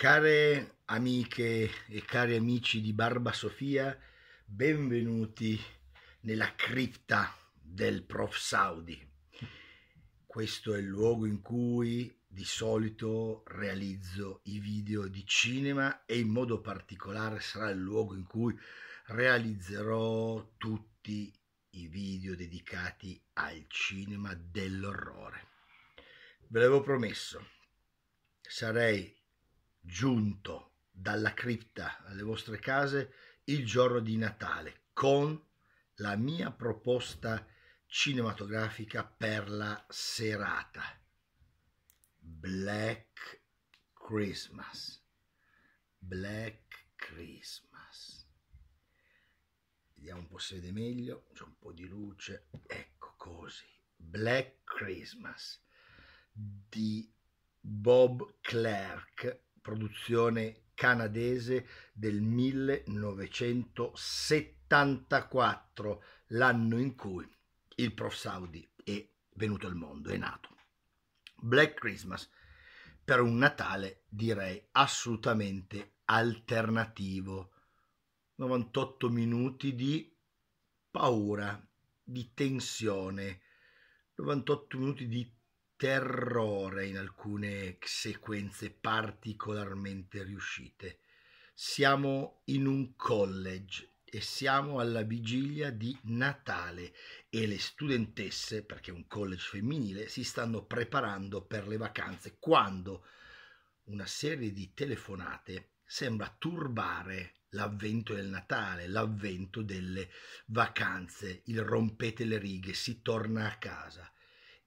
Care amiche e cari amici di Barba Sofia, benvenuti nella cripta del Prof Saudi. Questo è il luogo in cui di solito realizzo i video di cinema e in modo particolare sarà il luogo in cui realizzerò tutti i video dedicati al cinema dell'orrore. Ve l'avevo promesso, sarei giunto dalla cripta alle vostre case il giorno di Natale con la mia proposta cinematografica per la serata Black Christmas Black Christmas vediamo un po' se vede meglio c'è un po' di luce ecco così Black Christmas di Bob Clark produzione canadese del 1974, l'anno in cui il prof Saudi è venuto al mondo, è nato. Black Christmas per un Natale direi assolutamente alternativo. 98 minuti di paura, di tensione, 98 minuti di terrore in alcune sequenze particolarmente riuscite. Siamo in un college e siamo alla vigilia di Natale e le studentesse, perché è un college femminile, si stanno preparando per le vacanze quando una serie di telefonate sembra turbare l'avvento del Natale, l'avvento delle vacanze, il rompete le righe, si torna a casa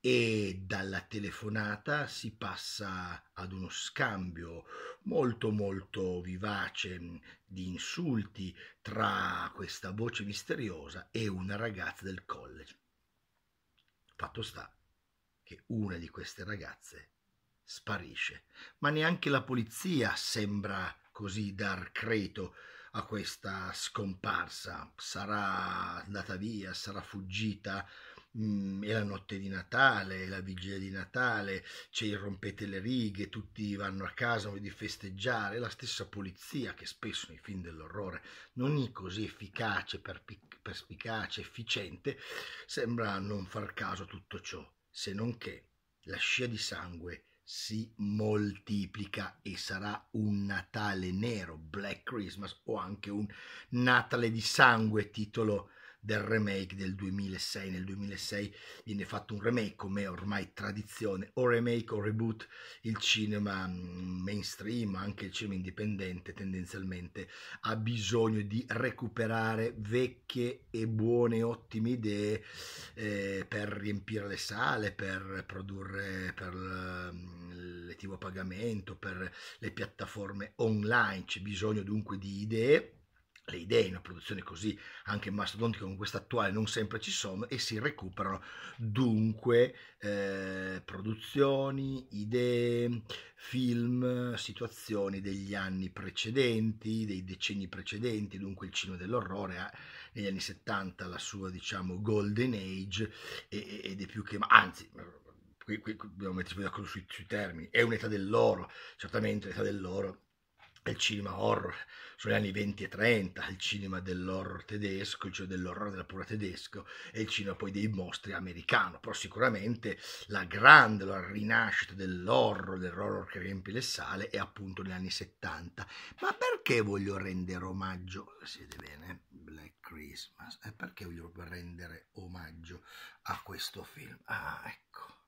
e dalla telefonata si passa ad uno scambio molto molto vivace mm, di insulti tra questa voce misteriosa e una ragazza del college. Fatto sta che una di queste ragazze sparisce, ma neanche la polizia sembra così dar creto a questa scomparsa. Sarà andata via, sarà fuggita, mh, mhmm, è la notte di Natale, è la vigilia di Natale, c'è il rompete le righe, tutti vanno a casa di festeggiare, è la stessa polizia che spesso nei film dell'orrore non è così efficace, perspicace, efficiente, sembra non far caso a tutto ciò, se non che la scia di sangue si moltiplica e sarà un Natale nero, Black Christmas o anche un Natale di sangue, titolo del remake del 2006. Nel 2006 viene fatto un remake, come ormai tradizione, o remake o reboot, il cinema mm, mainstream, anche il cinema indipendente tendenzialmente ha bisogno di recuperare vecchie e buone, ottime idee eh, per riempire le sale, per produrre per mm, le pagamento, per le piattaforme online. C'è bisogno dunque di idee le idee in una produzione così anche mastodontica come questa attuale non sempre ci sono e si recuperano dunque eh, produzioni, idee, film, situazioni degli anni precedenti, dei decenni precedenti, dunque il cinema dell'orrore ha negli anni 70 la sua diciamo golden age ed è più che anzi qui, qui dobbiamo metterci d'accordo sui, sui termini, è un'età dell'oro, certamente l'età dell'oro il cinema horror sono gli anni 20 e 30, il cinema dell'horror tedesco, cioè dell'orrore della paura tedesco e il cinema poi dei mostri americano, però sicuramente la grande la rinascita dell'horror, dell'horror che riempie le sale è appunto negli anni 70. Ma perché voglio rendere omaggio, siete bene, Black Christmas, e perché voglio rendere omaggio a questo film? Ah, ecco.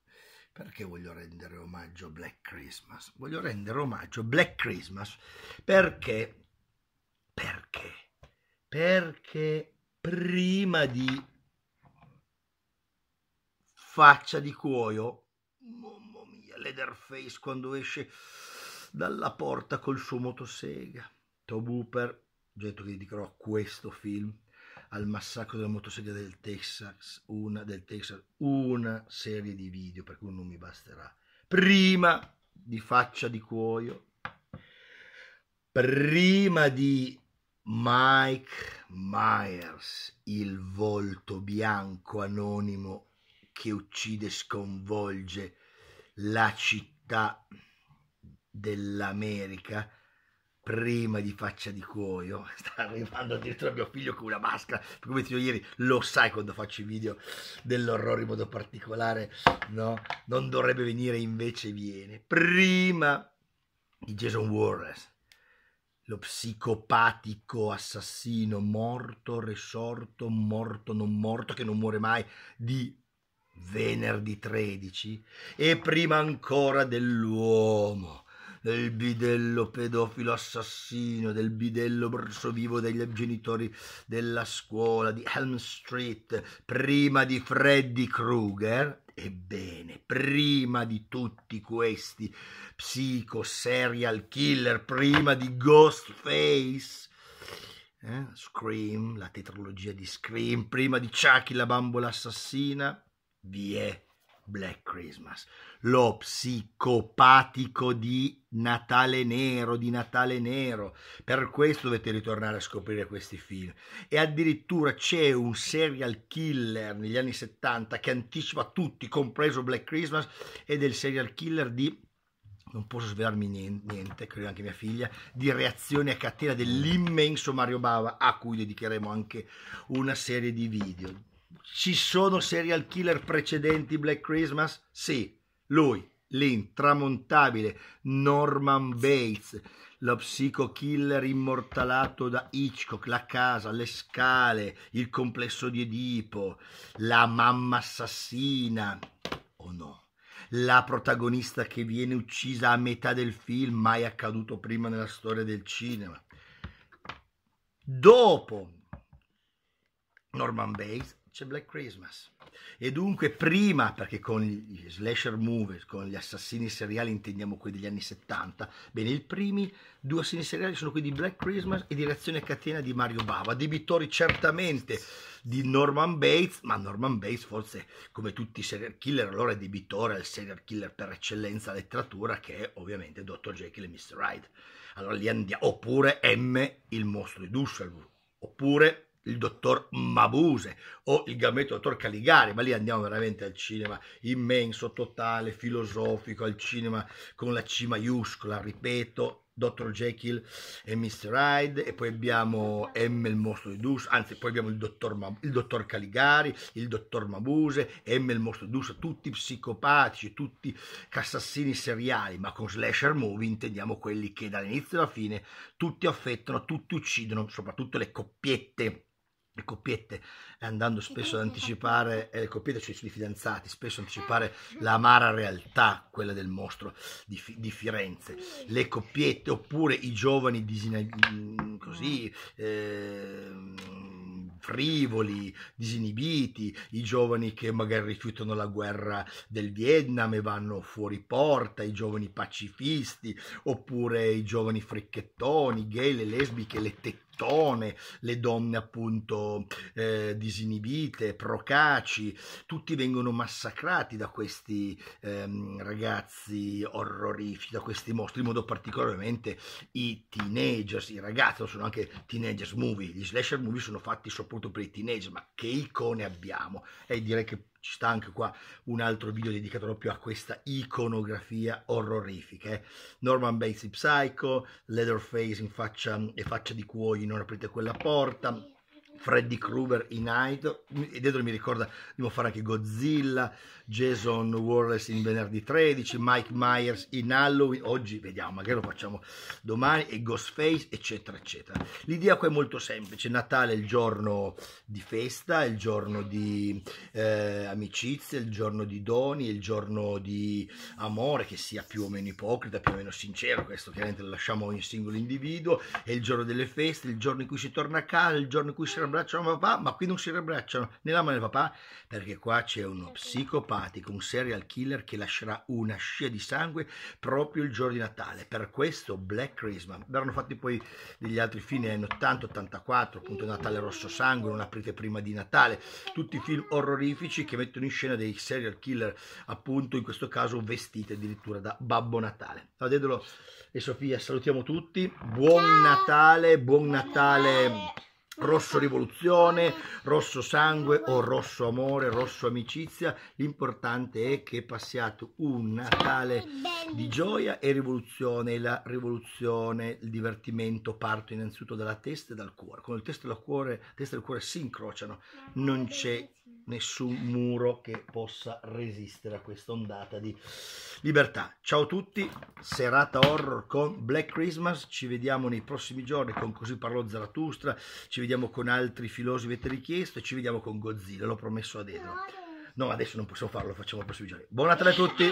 Perché voglio rendere omaggio a Black Christmas? Voglio rendere omaggio a Black Christmas perché, perché, perché prima di faccia di cuoio, mamma mia, Leatherface quando esce dalla porta col suo motosega, Tob Hooper, oggetto che dedicherò a questo film, al massacro della motosega del Texas, una, del Texas, una serie di video, per cui non mi basterà. Prima di faccia di cuoio, prima di Mike Myers, il volto bianco anonimo che uccide e sconvolge la città dell'America prima di faccia di cuoio sta arrivando addirittura mio figlio con una maschera come ti ho ieri lo sai quando faccio i video dell'orrore in modo particolare no non dovrebbe venire invece viene prima di Jason Warres lo psicopatico assassino morto risorto morto non morto che non muore mai di venerdì 13 e prima ancora dell'uomo del bidello pedofilo assassino, del bidello vivo degli genitori della scuola di Helm Street, prima di Freddy Krueger, Ebbene, prima di tutti questi psico serial killer, prima di Ghostface, eh? Scream, la tetralogia di Scream, prima di Chucky la bambola assassina, vi è Black Christmas, lo psicopatico di Natale Nero, di Natale Nero. Per questo dovete ritornare a scoprire questi film. E addirittura c'è un serial killer negli anni 70 che anticipa tutti, compreso Black Christmas, ed è il serial killer di non posso svelarmi niente, credo anche mia figlia, di reazione a catena dell'immenso Mario Bava, a cui dedicheremo anche una serie di video. Ci sono serial killer precedenti Black Christmas? Sì, lui, l'intramontabile Norman Bates, lo psico killer immortalato da Hitchcock, la casa, le scale, il complesso di Edipo, la mamma assassina, o oh no? La protagonista che viene uccisa a metà del film, mai accaduto prima nella storia del cinema. Dopo Norman Bates c'è Black Christmas. E dunque prima, perché con gli slasher movie, con gli assassini seriali intendiamo quelli degli anni 70, bene, i primi due assassini seriali sono quelli di Black Christmas e di Reazione a Catena di Mario Bava, debitori certamente di Norman Bates, ma Norman Bates forse come tutti i serial killer allora è debitore al serial killer per eccellenza letteratura che è ovviamente Dr. Jekyll e Mr. Hyde. Allora li andiamo, oppure M, il mostro di Dusseldorf, oppure il dottor Mabuse o il gambetto dottor Caligari, ma lì andiamo veramente al cinema immenso, totale, filosofico, al cinema con la C maiuscola, ripeto, dottor Jekyll e Mr. Hyde e poi abbiamo M il mostro di Dus, anzi poi abbiamo il dottor, Ma- il dottor Caligari, il dottor Mabuse, M il mostro di Dus, tutti psicopatici, tutti assassini seriali, ma con slasher movie intendiamo quelli che dall'inizio alla fine tutti affettano, tutti uccidono, soprattutto le coppiette le coppiette eh, andando spesso ad anticipare eh, le coppiette cioè sui fidanzati spesso eh, anticipare mm. l'amara realtà quella del mostro di, di Firenze le coppiette oppure i giovani disin- mm, così eh, ehm, frivoli, disinibiti, i giovani che magari rifiutano la guerra del Vietnam e vanno fuori porta, i giovani pacifisti, oppure i giovani fricchettoni, gay, le lesbiche, le tettine mattone, le donne appunto eh, disinibite, procaci, tutti vengono massacrati da questi ehm, ragazzi orrorifici, da questi mostri, in modo particolarmente i teenagers, i ragazzi, sono anche teenagers movie, gli slasher movie sono fatti soprattutto per i teenager, ma che icone abbiamo? E direi che ci sta anche qua un altro video dedicato proprio a questa iconografia orrorifica. Eh? Norman Bates in Psycho, Leatherface in faccia mm, e faccia di cuoio, non aprite quella porta, Freddy Krueger in Night, e dietro mi ricorda, devo fare anche Godzilla, Jason Wallace in venerdì 13, Mike Myers in Halloween, oggi vediamo, magari lo facciamo domani, e Ghostface, eccetera, eccetera. L'idea qua è molto semplice, Natale è il giorno di festa, è il giorno di eh, amicizia, è il giorno di doni, è il giorno di amore, che sia più o meno ipocrita, più o meno sincero, questo chiaramente lo lasciamo ogni singolo individuo, è il giorno delle feste, è il giorno in cui si torna a casa, è il giorno in cui si abbracciano papà, ma qui non si riabbracciano né la mamma né papà, perché qua c'è uno psicopatico, un serial killer che lascerà una scia di sangue proprio il giorno di Natale. Per questo Black Christmas. Verranno fatti poi degli altri film anni 80, 84, appunto Natale Rosso Sangue, Non aprite prima di Natale, tutti film orrorifici che mettono in scena dei serial killer, appunto in questo caso vestiti addirittura da Babbo Natale. Da Dedolo e Sofia salutiamo tutti, buon Natale, buon Natale Rosso rivoluzione, rosso sangue o rosso amore, rosso amicizia, l'importante è che passiate un Natale di gioia e rivoluzione. La rivoluzione, il divertimento parto innanzitutto dalla testa e dal cuore. Quando il testo e il cuore, testa e il cuore si incrociano, non c'è nessun muro che possa resistere a questa ondata di libertà. Ciao a tutti, serata horror con Black Christmas, ci vediamo nei prossimi giorni con Così parlo Zaratustra, ci vediamo con altri filosofi avete richiesto e ci vediamo con Godzilla, l'ho promesso a Dedro. No, adesso non possiamo farlo, facciamo per sui giorni. Buonanotte a tutti!